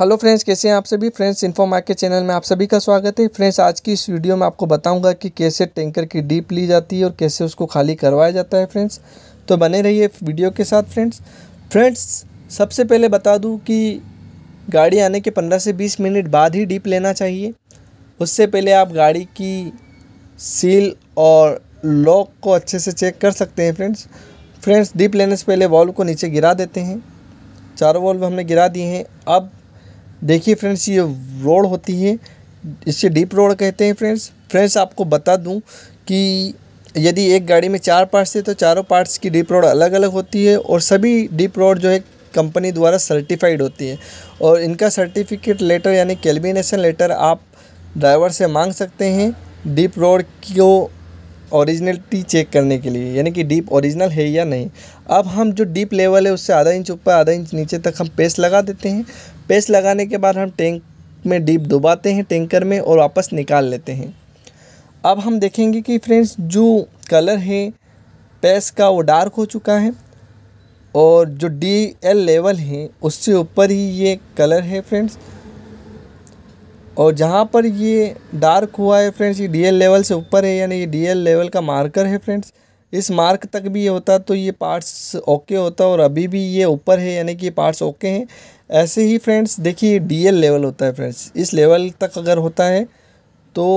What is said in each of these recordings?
Hello friends कैसे हैं आप सभी फ्रेंड्स इन्फो के चैनल में आप सभी का स्वागत है फ्रेंड्स आज की इस वीडियो में आपको बताऊंगा कि कैसे टैंकर की डीप ली जाती है और कैसे उसको खाली करवाया जाता है फ्रेंड्स तो बने रहिए वीडियो के साथ फ्रेंड्स फ्रेंड्स सबसे पहले बता दूं कि गाड़ी आने के पंद्रह से बीस मिनट बाद ही डीप लेना चाहिए उससे पहले आप गाड़ी की सील और लॉक को अच्छे से चेक कर सकते हैं फ्रेंड्स फ्रेंड्स डीप लेने से पहले वॉल्व को नीचे गिरा देते हैं चारों वॉल्व हमने गिरा दिए हैं अब देखिए फ्रेंड्स ये रोड होती है इसे डीप रोड कहते हैं फ्रेंड्स फ्रेंड्स आपको बता दूं कि यदि एक गाड़ी में चार पार्ट्स थे तो चारों पार्ट्स की डीप रोड अलग अलग होती है और सभी डीप रोड जो है कंपनी द्वारा सर्टिफाइड होती है और इनका सर्टिफिकेट लेटर यानी कैलबिनेशन लेटर आप ड्राइवर से मांग सकते हैं डीप रोड को ओरिजिनलिटी चेक करने के लिए यानी कि डीप ओरिजिनल है या नहीं अब हम जो डीप लेवल है उससे आधा इंच ऊपर आधा इंच नीचे तक हम पेस्ट लगा देते हैं पेस्ट लगाने के बाद हम टैंक में डीप डुबाते हैं टैंकर में और वापस निकाल लेते हैं अब हम देखेंगे कि फ्रेंड्स जो कलर है पेस्ट का वो डार्क हो चुका है और जो डी एल लेवल है उससे ऊपर ही ये कलर है फ्रेंड्स और जहाँ पर ये डार्क हुआ है फ्रेंड्स ये डीएल लेवल से ऊपर है यानी ये डीएल लेवल का मार्कर है फ्रेंड्स इस मार्क तक भी ये होता तो ये पार्ट्स ओके होता और अभी भी ये ऊपर है यानी कि ये पार्ट्स ओके हैं ऐसे ही फ्रेंड्स देखिए डीएल लेवल होता है फ्रेंड्स इस लेवल तक अगर होता है तो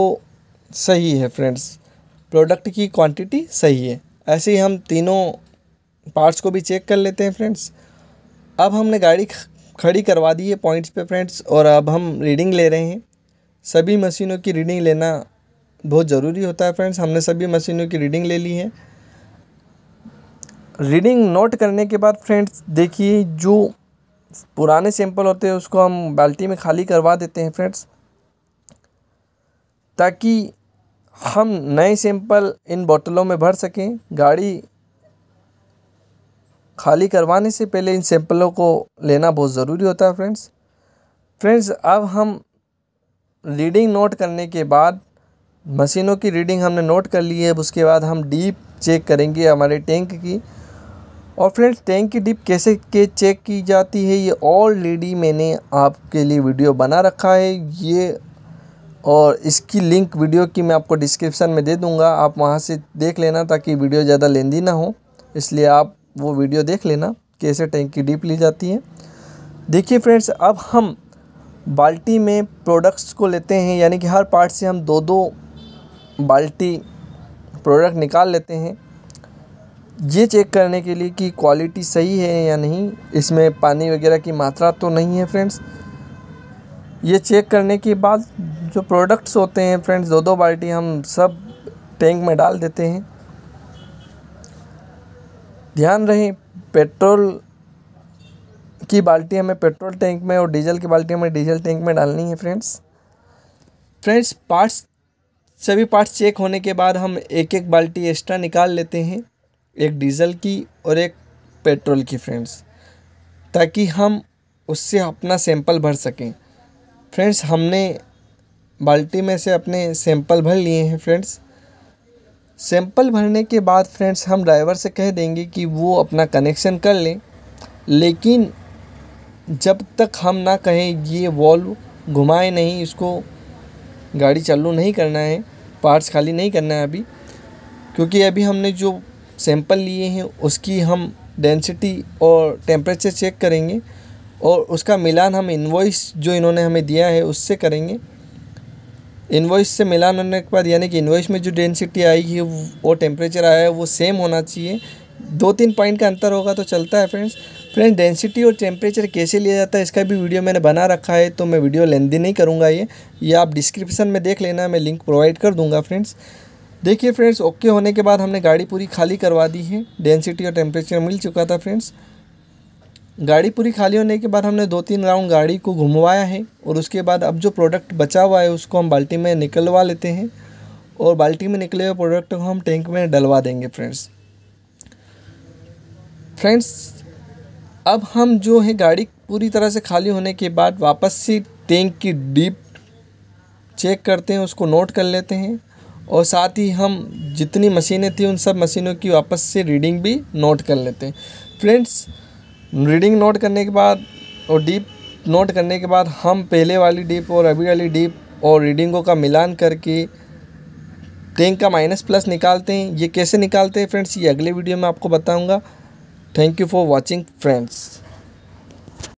सही है फ्रेंड्स प्रोडक्ट की क्वान्टिटी सही है ऐसे ही हम तीनों पार्ट्स को भी चेक कर लेते हैं फ्रेंड्स अब हमने गाड़ी खड़ी करवा दी है पॉइंट्स पे फ्रेंड्स और अब हम रीडिंग ले रहे हैं सभी मशीनों की रीडिंग लेना बहुत ज़रूरी होता है फ्रेंड्स हमने सभी मशीनों की रीडिंग ले ली है रीडिंग नोट करने के बाद फ्रेंड्स देखिए जो पुराने सैंपल होते हैं उसको हम बाल्टी में खाली करवा देते हैं फ्रेंड्स ताकि हम नए सैंपल इन बोतलों में भर सकें गाड़ी खाली करवाने से पहले इन सैंपलों को लेना बहुत ज़रूरी होता है फ्रेंड्स फ्रेंड्स अब हम रीडिंग नोट करने के बाद मशीनों की रीडिंग हमने नोट कर ली है उसके बाद हम डीप चेक करेंगे हमारे टैंक की और फ्रेंड्स टैंक की डिप कैसे के चेक की जाती है ये ऑलरेडी मैंने आपके लिए वीडियो बना रखा है ये और इसकी लिंक वीडियो की मैं आपको डिस्क्रिप्शन में दे दूंगा आप वहाँ से देख लेना ताकि वीडियो ज़्यादा लेंदी ना हो इसलिए आप वो वीडियो देख लेना कैसे टैंक की डिप ली जाती है देखिए फ्रेंड्स अब हम बाल्टी में प्रोडक्ट्स को लेते हैं यानी कि हर पार्ट से हम दो दो बाल्टी प्रोडक्ट निकाल लेते हैं ये चेक करने के लिए कि क्वालिटी सही है या नहीं इसमें पानी वगैरह की मात्रा तो नहीं है फ्रेंड्स ये चेक करने के बाद जो प्रोडक्ट्स होते हैं फ्रेंड्स दो दो बाल्टी हम सब टैंक में डाल देते हैं ध्यान रहे पेट्रोल की बाल्टी हमें पेट्रोल टैंक में और डीजल की बाल्टी हमें डीजल टैंक में डालनी है फ्रेंड्स फ्रेंड्स पार्ट्स सभी पार्ट्स चेक होने के बाद हम एक एक बाल्टी एक्स्ट्रा निकाल लेते हैं एक डीजल की और एक पेट्रोल की फ्रेंड्स ताकि हम उससे अपना सैंपल भर सकें फ्रेंड्स हमने बाल्टी में से अपने सैंपल भर लिए हैं फ्रेंड्स सैंपल भरने के बाद फ्रेंड्स हम ड्राइवर से कह देंगे कि वो अपना कनेक्शन कर लें लेकिन जब तक हम ना कहें ये वॉल्व घुमाए नहीं इसको गाड़ी चालू नहीं करना है पार्ट्स खाली नहीं करना है अभी क्योंकि अभी हमने जो सैंपल लिए हैं उसकी हम डेंसिटी और टेम्परेचर चेक करेंगे और उसका मिलान हम इन्वॉइस जो इन्होंने हमें दिया है उससे करेंगे इन्वॉइस से मिलान होने के बाद यानी कि इन्वॉइस में जो डेंसिटी आई है वो टेम्परेचर आया है वो सेम होना चाहिए दो तीन पॉइंट का अंतर होगा तो चलता है फ्रेंड्स फ्रेंड्स डेंसिटी और टेम्परेचर कैसे लिया जाता है इसका भी वीडियो मैंने बना रखा है तो मैं वीडियो लेंदी नहीं करूँगा ये ये आप डिस्क्रिप्शन में देख लेना मैं लिंक प्रोवाइड कर दूँगा फ्रेंड्स देखिए फ्रेंड्स ओके होने के बाद हमने गाड़ी पूरी खाली करवा दी है डेंसिटी और टेम्परेचर मिल चुका था फ्रेंड्स गाड़ी पूरी खाली होने के बाद हमने दो तीन राउंड गाड़ी को घुमवाया है और उसके बाद अब जो प्रोडक्ट बचा हुआ है उसको हम बाल्टी में निकलवा लेते हैं और बाल्टी में निकले हुए प्रोडक्ट को हम टैंक में डलवा देंगे फ्रेंड्स फ्रेंड्स अब हम जो है गाड़ी पूरी तरह से खाली होने के बाद वापस से टैंक की डीप चेक करते हैं उसको नोट कर लेते हैं और साथ ही हम जितनी मशीनें थी उन सब मशीनों की वापस से रीडिंग भी नोट कर लेते हैं फ्रेंड्स रीडिंग नोट करने के बाद और डीप नोट करने के बाद हम पहले वाली डीप और अभी वाली डीप और रीडिंगों का मिलान करके टैंक का माइनस प्लस निकालते हैं ये कैसे निकालते हैं फ्रेंड्स ये अगले वीडियो में आपको बताऊँगा Thank you for watching friends.